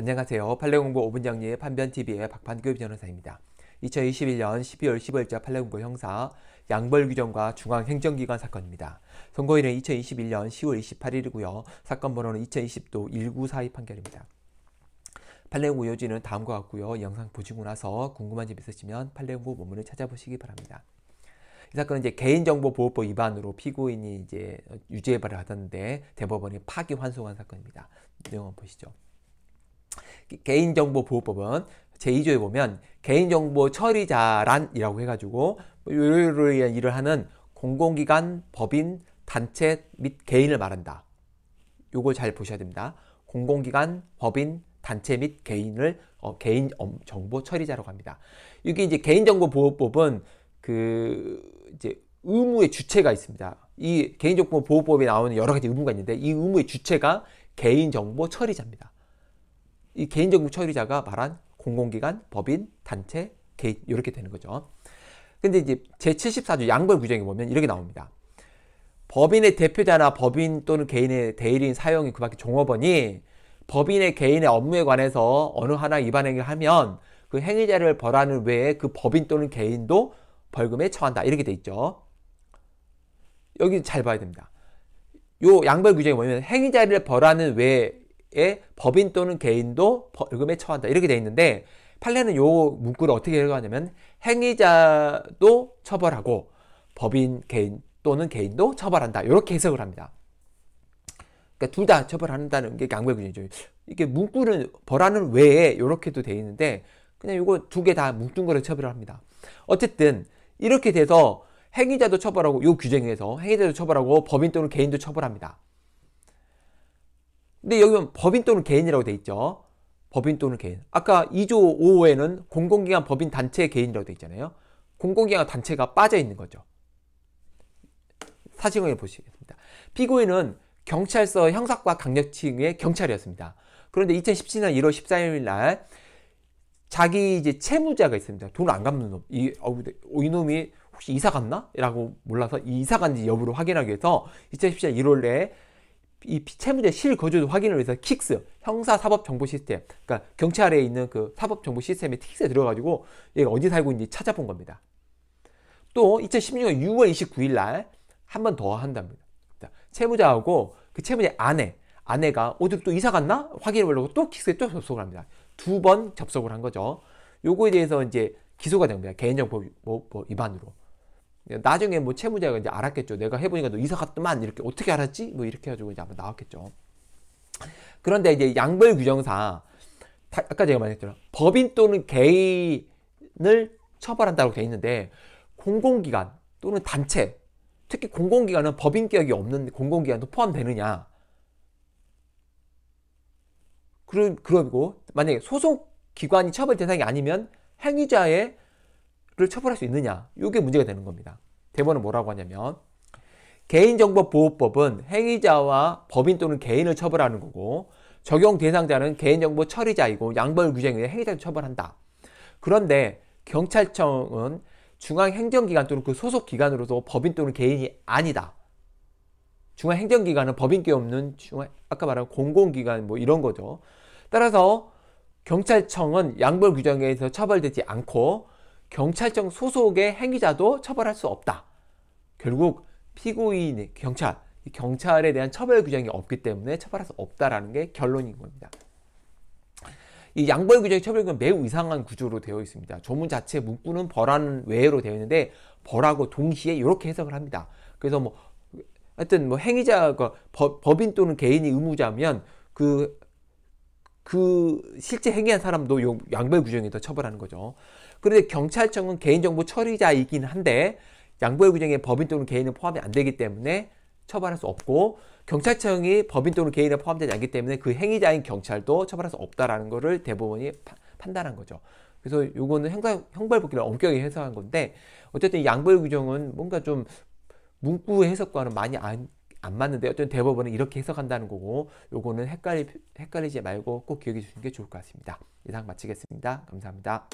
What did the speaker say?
안녕하세요. 판례공부 5분 정리의 판변TV의 박판규 변호사입니다. 2021년 12월 15일자 판례공고 형사 양벌 규정과 중앙행정기관 사건입니다. 선고일은 2021년 10월 28일이고요. 사건 번호는 2020도 1942 판결입니다. 판례공고 요지는 다음과 같고요. 영상 보시고 나서 궁금한 점 있으시면 판례공고 본문을 찾아보시기 바랍니다. 이 사건은 이제 개인정보보호법 위반으로 피고인이 이제 유죄발을 받았데 대법원이 파기 환송한 사건입니다. 내용 보시죠. 개인정보보호법은 제2조에 보면 개인정보 처리자란이라고 해가지고 요일로 위한 일을 하는 공공기관, 법인, 단체 및 개인을 말한다. 요걸 잘 보셔야 됩니다. 공공기관, 법인, 단체 및 개인을 어, 개인 정보 처리자라고 합니다. 이게 이제 개인정보보호법은 그 이제 의무의 주체가 있습니다. 이 개인정보보호법에 나오는 여러 가지 의무가 있는데 이 의무의 주체가 개인정보 처리자입니다. 이 개인적국 처리자가 말한 공공기관, 법인, 단체, 개인 이렇게 되는 거죠. 근데 이제 제74조 양벌 규정에 보면 이렇게 나옵니다. 법인의 대표자나 법인 또는 개인의 대리인 사용이그 밖에 종업원이 법인의 개인의 업무에 관해서 어느 하나 위반 행위를 하면 그 행위자를 벌하는 외에 그 법인 또는 개인도 벌금에 처한다. 이렇게 돼 있죠. 여기 잘 봐야 됩니다. 요 양벌 규정에 보면 행위자를 벌하는 외에 에 법인 또는 개인도 벌금에 처한다 이렇게 돼 있는데 판례는 요 문구를 어떻게 읽어가냐면 행위자도 처벌하고 법인 개인 또는 개인도 처벌한다 이렇게 해석을 합니다. 그러니까 둘 다 처벌한다는 게양의규정이죠 이게 문구는 벌하는 외에 이렇게도 돼 있는데 그냥 요거 두 개 다 묶은 거를 처벌을 합니다. 어쨌든 이렇게 돼서 행위자도 처벌하고 요 규정에서 행위자도 처벌하고 법인 또는 개인도 처벌합니다. 근데 여기 보면 법인 또는 개인이라고 돼 있죠. 법인 또는 개인. 아까 2조 5호에는 공공기관 법인 단체 개인이라고 돼 있잖아요. 공공기관 단체가 빠져 있는 거죠. 사실관 보시겠습니다. 피고인은 경찰서 형사과 강력층의 경찰이었습니다. 그런데 2017년 1월 14일 날 자기 이제 채무자가 있습니다. 돈안 갚는 놈. 이, 어 이놈이 혹시 이사 갔나? 라고 몰라서 이사 간지 여부를 확인하기 위해서 2017년 1월에 이 채무자의 실거주 확인을 위해서 킥스 형사사법정보시스템 그러니까 경찰에 있는 그 사법정보시스템의 킥스에 들어가지고 얘가 어디 살고 있는지 찾아본 겁니다. 또 2016년 6월 29일 날 한 번 더 한답니다. 채무자하고 그 채무자의 아내 아내가 어디 또 이사 갔나 확인해 보려고 또 킥스에 또 접속을 합니다. 두 번 접속을 한 거죠. 요거에 대해서 이제 기소가 됩니다. 개인정보 뭐, 뭐, 뭐 위반으로. 나중에 뭐 채무자가 이제 알았겠죠. 내가 해보니까 너 이사 갔더만 이렇게 어떻게 알았지? 뭐 이렇게 해가지고 이제 아마 나왔겠죠. 그런데 이제 양벌 규정상 아까 제가 말했잖아 법인 또는 개인을 처벌한다고 돼 있는데 공공기관 또는 단체 특히 공공기관은 법인 개혁이 없는 공공기관도 포함되느냐 그리고 만약에 소속 기관이 처벌 대상이 아니면 행위자의 를 처벌할 수 있느냐 이게 문제가 되는 겁니다. 대법원은 뭐라고 하냐면 개인정보보호법은 행위자와 법인 또는 개인을 처벌하는 거고 적용 대상자는 개인정보 처리자이고 양벌 규정에 의해 행위자를 처벌한다. 그런데 경찰청은 중앙행정기관 또는 그 소속기관으로서 법인 또는 개인이 아니다. 중앙행정기관은 법인께 없는 중앙, 아까 말한 공공기관 뭐 이런 거죠. 따라서 경찰청은 양벌 규정에 의해서 처벌되지 않고 경찰청 소속의 행위자도 처벌할 수 없다. 결국 피고인 경찰, 경찰에 대한 처벌 규정이 없기 때문에 처벌할 수 없다라는 게 결론인 겁니다. 이 양벌 규정의 처벌은 매우 이상한 구조로 되어 있습니다. 조문 자체 문구는 벌하는 외로 되어 있는데 벌하고 동시에 이렇게 해석을 합니다. 그래서 뭐 하여튼 뭐 행위자가 그 법, 인 또는 개인이 의무자면 그, 그 실제 행위한 사람도 양벌 규정에 더 처벌하는 거죠. 그런데 경찰청은 개인정보 처리자이긴 한데 양보의 규정에 법인 또는 개인은 포함이 안 되기 때문에 처벌할 수 없고 경찰청이 법인 또는 개인에 포함되지 않기 때문에 그 행위자인 경찰도 처벌할 수 없다라는 거를 대법원이 파, 판단한 거죠. 그래서 요거는 형사, 형벌법규를 엄격히 해석한 건데 어쨌든 양보의 규정은 뭔가 좀 문구 해석과는 많이 안, 안 맞는데 어쨌든 대법원은 이렇게 해석한다는 거고 요거는 헷갈리, 헷갈리지 말고 꼭 기억해 주시는 게 좋을 것 같습니다. 이상 마치겠습니다. 감사합니다.